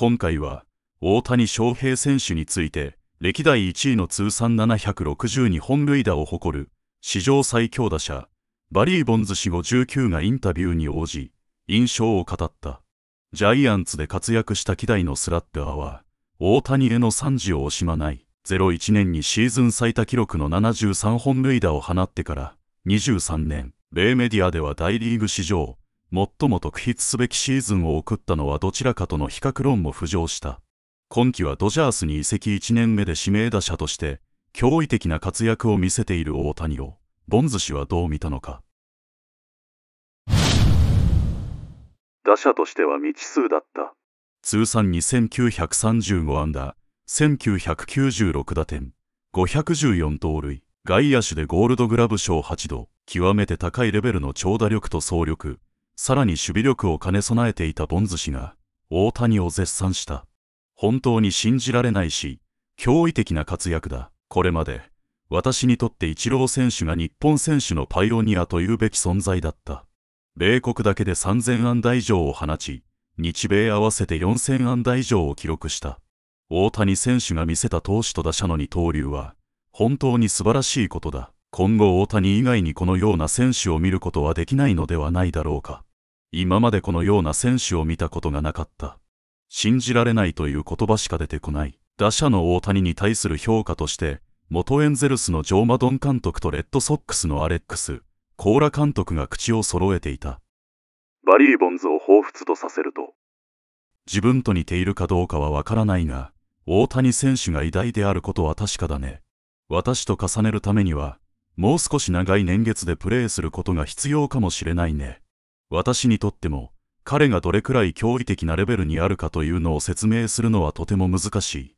今回は大谷翔平選手について歴代1位の通算762本塁打を誇る史上最強打者バリー・ボンズ氏59がインタビューに応じ印象を語ったジャイアンツで活躍した希代のスラッガーは大谷への賛辞を惜しまない01年にシーズン最多記録の73本塁打を放ってから23年米メディアでは大リーグ史上最も特筆すべきシーズンを送ったのはどちらかとの比較論も浮上した。今季はドジャースに移籍1年目で指名打者として、驚異的な活躍を見せている大谷を、ボンズ氏はどう見たのか。打者としては未知数だった。通算2935安打、1996打点、514盗塁、外野手でゴールドグラブ賞8度、極めて高いレベルの長打力と走力、さらに守備力を兼ね備えていたボンズ氏が、大谷を絶賛した。本当に信じられないし、驚異的な活躍だ。これまで、私にとってイチロー選手が日本選手のパイオニアというべき存在だった。米国だけで3000安打以上を放ち、日米合わせて4000安打以上を記録した。大谷選手が見せた投手と打者の二刀流は、本当に素晴らしいことだ。今後大谷以外にこのような選手を見ることはできないのではないだろうか。今までこのような選手を見たことがなかった。信じられないという言葉しか出てこない。打者の大谷に対する評価として、元エンゼルスのジョー・マドン監督とレッドソックスのアレックス、コーラ監督が口を揃えていた。バリー・ボンズを彷彿とさせると。自分と似ているかどうかはわからないが、大谷選手が偉大であることは確かだね。私と重ねるためには、もう少し長い年月でプレーすることが必要かもしれないね。私にとっても、彼がどれくらい驚異的なレベルにあるかというのを説明するのはとても難しい。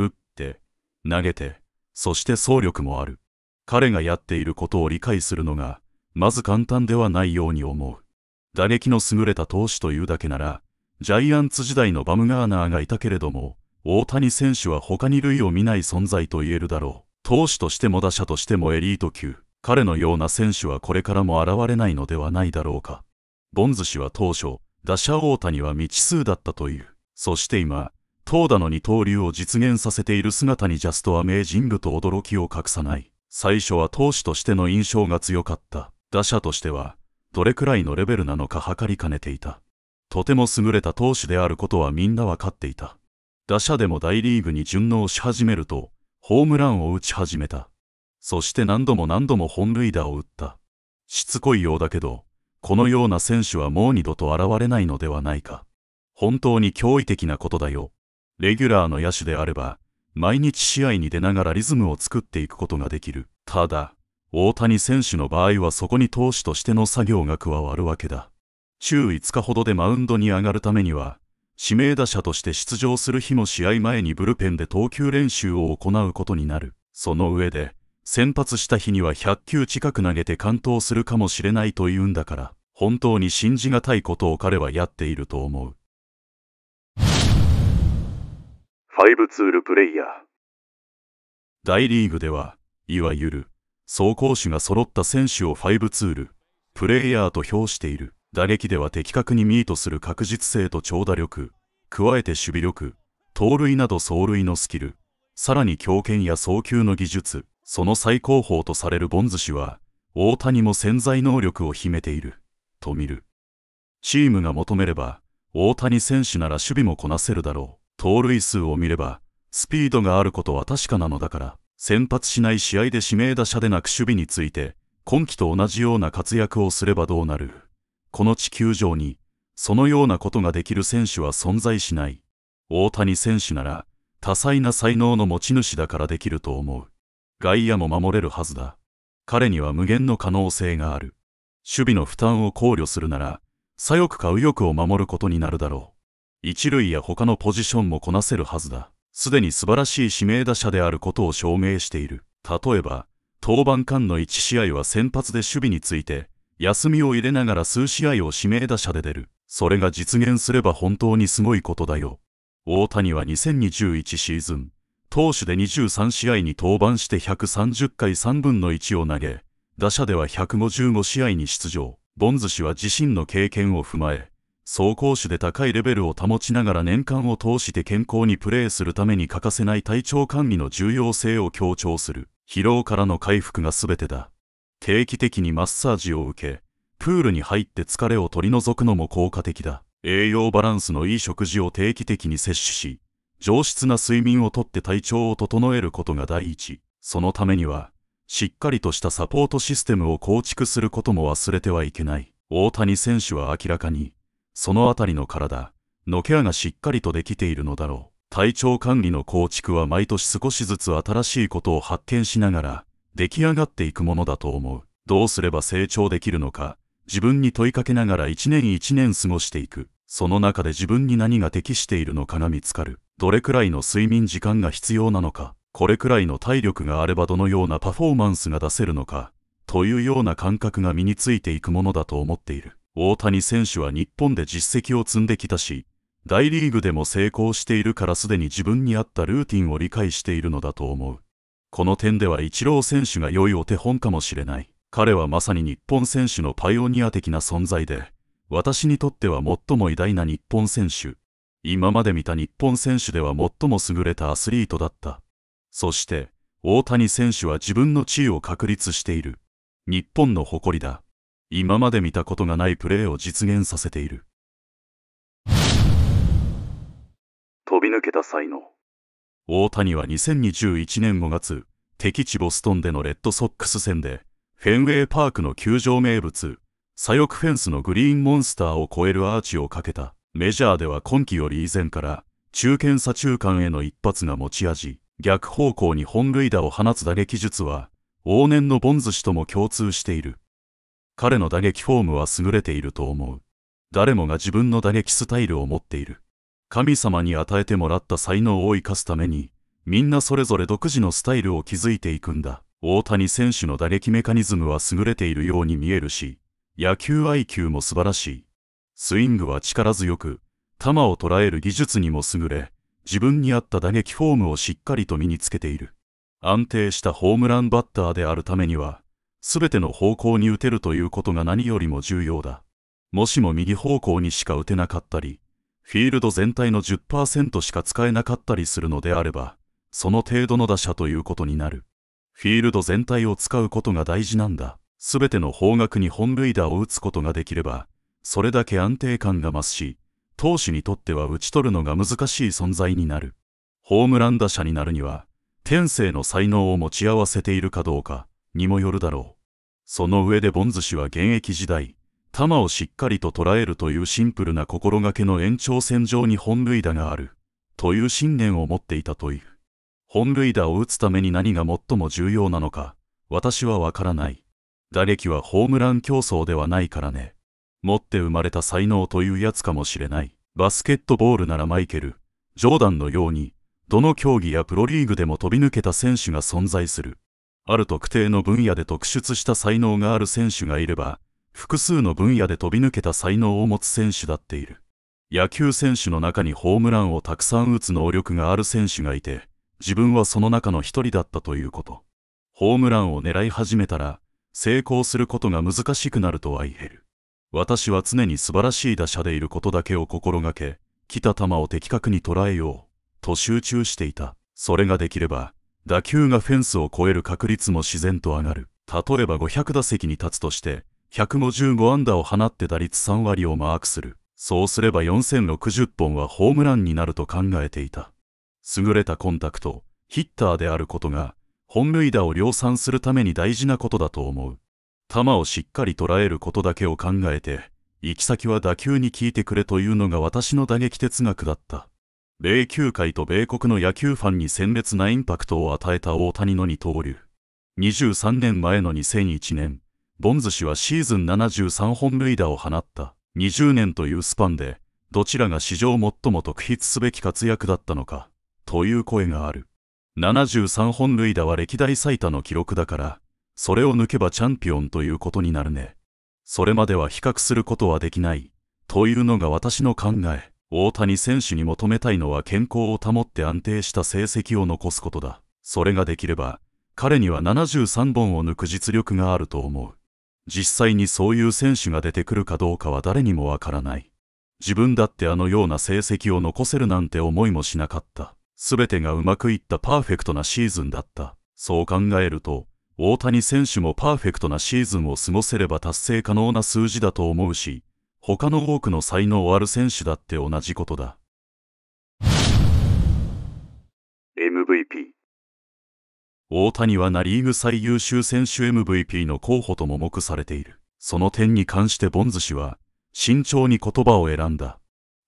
打って、投げて、そして走力もある。彼がやっていることを理解するのが、まず簡単ではないように思う。打撃の優れた投手というだけなら、ジャイアンツ時代のバムガーナーがいたけれども、大谷選手は他に類を見ない存在と言えるだろう。投手としても打者としてもエリート級。彼のような選手はこれからも現れないのではないだろうか。ボンズ氏は当初、打者大谷は未知数だったという。そして今、投打の二刀流を実現させている姿にジャストは名人部と驚きを隠さない。最初は投手としての印象が強かった。打者としては、どれくらいのレベルなのか測りかねていた。とても優れた投手であることはみんなわかっていた。打者でも大リーグに順応し始めると、ホームランを打ち始めた。そして何度も何度も本塁打を打った。しつこいようだけど、このような選手はもう二度と現れないのではないか。本当に驚異的なことだよ。レギュラーの野手であれば、毎日試合に出ながらリズムを作っていくことができる。ただ、大谷選手の場合はそこに投手としての作業が加わるわけだ。週5日ほどでマウンドに上がるためには、指名打者として出場する日も試合前にブルペンで投球練習を行うことになる。その上で、先発した日には100球近く投げて完投するかもしれないというんだから、本当に信じがたいことを彼はやっていると思う。5ツールプレイヤー大リーグでは、いわゆる、走攻手が揃った選手を5ツール、プレイヤーと評している。打撃では的確にミートする確実性と長打力、加えて守備力、盗塁など走塁のスキル、さらに強肩や送球の技術、その最高峰とされるボンズ氏は、大谷も潜在能力を秘めている、と見る。チームが求めれば、大谷選手なら守備もこなせるだろう。盗塁数を見れば、スピードがあることは確かなのだから、先発しない試合で指名打者でなく守備について、今季と同じような活躍をすればどうなる。この地球上に、そのようなことができる選手は存在しない。大谷選手なら、多彩な才能の持ち主だからできると思う。外野も守れるはずだ。彼には無限の可能性がある。守備の負担を考慮するなら、左翼か右翼を守ることになるだろう。一塁や他のポジションもこなせるはずだ。すでに素晴らしい指名打者であることを証明している。例えば、登板間の1試合は先発で守備について、休みを入れながら数試合を指名打者で出る。それが実現すれば本当にすごいことだよ。大谷は2021シーズン、投手で23試合に登板して130回3分の1を投げ、打者では155試合に出場。ボンズ氏は自身の経験を踏まえ、走攻手で高いレベルを保ちながら年間を通して健康にプレーするために欠かせない体調管理の重要性を強調する。疲労からの回復が全てだ。定期的にマッサージを受け、プールに入って疲れを取り除くのも効果的だ。栄養バランスのいい食事を定期的に摂取し、上質な睡眠をとって体調を整えることが第一。そのためには、しっかりとしたサポートシステムを構築することも忘れてはいけない。大谷選手は明らかに、そのあたりの体、のケアがしっかりとできているのだろう。体調管理の構築は毎年少しずつ新しいことを発見しながら、出来上がっていくものだと思う。どうすれば成長できるのか、自分に問いかけながら一年一年過ごしていく。その中で自分に何が適しているのかが見つかる。どれくらいの睡眠時間が必要なのか、これくらいの体力があればどのようなパフォーマンスが出せるのか、というような感覚が身についていくものだと思っている。大谷選手は日本で実績を積んできたし、大リーグでも成功しているからすでに自分に合ったルーティンを理解しているのだと思う。この点ではイチロー選手が良いお手本かもしれない。彼はまさに日本選手のパイオニア的な存在で、私にとっては最も偉大な日本選手。今まで見た日本選手では最も優れたアスリートだった。そして、大谷選手は自分の地位を確立している。日本の誇りだ。今まで見たことがないプレーを実現させている。飛び抜けた才能。大谷は2021年5月、敵地ボストンでのレッドソックス戦で、フェンウェイパークの球場名物、左翼フェンスのグリーンモンスターを超えるアーチをかけた。メジャーでは今季より以前から中堅左中間への一発が持ち味、逆方向に本塁打を放つ打撃術は、往年のボンズ氏とも共通している。彼の打撃フォームは優れていると思う。誰もが自分の打撃スタイルを持っている。神様に与えてもらった才能を生かすために、みんなそれぞれ独自のスタイルを築いていくんだ。大谷選手の打撃メカニズムは優れているように見えるし、野球 IQ も素晴らしい。スイングは力強く、球を捉える技術にも優れ、自分に合った打撃フォームをしっかりと身につけている。安定したホームランバッターであるためには、すべての方向に打てるということが何よりも重要だ。もしも右方向にしか打てなかったり、フィールド全体の10%しか使えなかったりするのであれば、その程度の打者ということになる。フィールド全体を使うことが大事なんだ。すべての方角に本塁打を打つことができれば、それだけ安定感が増すし、投手にとっては打ち取るのが難しい存在になる。ホームラン打者になるには、天性の才能を持ち合わせているかどうかにもよるだろう。その上でボンズ氏は現役時代、球をしっかりと捉えるというシンプルな心がけの延長線上に本塁打がある、という信念を持っていたという。本塁打を打つために何が最も重要なのか、私はわからない。打撃はホームラン競争ではないからね。持って生まれた才能というやつかもしれない。バスケットボールならマイケル、ジョーダンのように、どの競技やプロリーグでも飛び抜けた選手が存在する。ある特定の分野で特出した才能がある選手がいれば、複数の分野で飛び抜けた才能を持つ選手だっている。野球選手の中にホームランをたくさん打つ能力がある選手がいて、自分はその中の一人だったということ。ホームランを狙い始めたら、成功することが難しくなるとは言える。私は常に素晴らしい打者でいることだけを心がけ、来た球を的確に捉えよう、と集中していた。それができれば、打球がフェンスを越える確率も自然と上がる。例えば500打席に立つとして、155安打を放って打率3割をマークする。そうすれば4060本はホームランになると考えていた。優れたコンタクト、ヒッターであることが、本塁打を量産するために大事なことだと思う。球をしっかり捉えることだけを考えて、行き先は打球に聞いてくれというのが私の打撃哲学だった。米球界と米国の野球ファンに鮮烈なインパクトを与えた大谷の二刀流。23年前の2001年、ボンズ氏はシーズン73本塁打を放った20年というスパンで、どちらが史上最も特筆すべき活躍だったのか、という声がある。73本塁打は歴代最多の記録だから、それを抜けばチャンピオンということになるね。それまでは比較することはできない、というのが私の考え。大谷選手に求めたいのは健康を保って安定した成績を残すことだ。それができれば、彼には73本を抜く実力があると思う。実際にそういう選手が出てくるかどうかは誰にもわからない。自分だってあのような成績を残せるなんて思いもしなかった。全てがうまくいったパーフェクトなシーズンだった。そう考えると、大谷選手もパーフェクトなシーズンを過ごせれば達成可能な数字だと思うし、他の多くの才能ある選手だって同じことだ。MVP 大谷はナ・リーグ最優秀選手 MVP の候補とも目されている。その点に関してボンズ氏は、慎重に言葉を選んだ。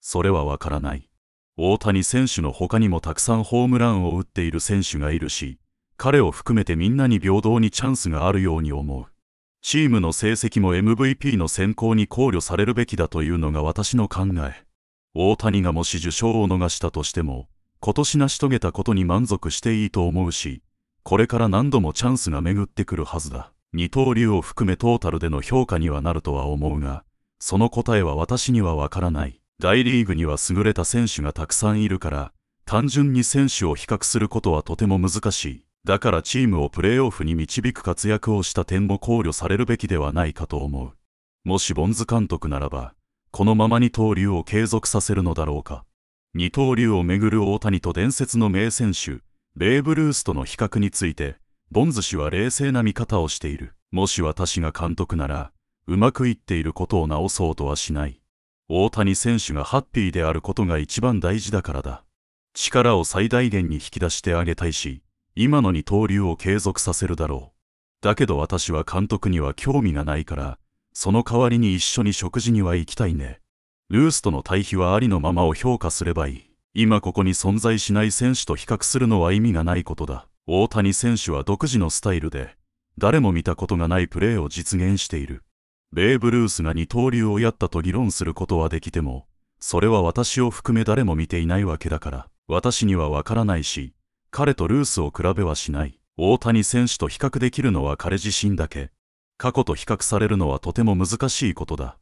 それはわからない。大谷選手の他にもたくさんホームランを打っている選手がいるし、彼を含めてみんなに平等にチャンスがあるように思う。チームの成績も MVP の選考に考慮されるべきだというのが私の考え。大谷がもし受賞を逃したとしても、今年成し遂げたことに満足していいと思うし、これから何度もチャンスが巡ってくるはずだ。二刀流を含めトータルでの評価にはなるとは思うが、その答えは私にはわからない。大リーグには優れた選手がたくさんいるから、単純に選手を比較することはとても難しい。だからチームをプレーオフに導く活躍をした点も考慮されるべきではないかと思う。もしボンズ監督ならば、このまま二刀流を継続させるのだろうか。二刀流をめぐる大谷と伝説の名選手、ベーブ・ルースとの比較について、ボンズ氏は冷静な見方をしている。もし私が監督なら、うまくいっていることを直そうとはしない。大谷選手がハッピーであることが一番大事だからだ。力を最大限に引き出してあげたいし、今の二刀流を継続させるだろう。だけど私は監督には興味がないから、その代わりに一緒に食事には行きたいね。ルースとの対比はありのままを評価すればいい。今ここに存在しない選手と比較するのは意味がないことだ。大谷選手は独自のスタイルで、誰も見たことがないプレーを実現している。ベーブ・ルースが二刀流をやったと議論することはできても、それは私を含め誰も見ていないわけだから、私にはわからないし、彼とルースを比べはしない。大谷選手と比較できるのは彼自身だけ。過去と比較されるのはとても難しいことだ。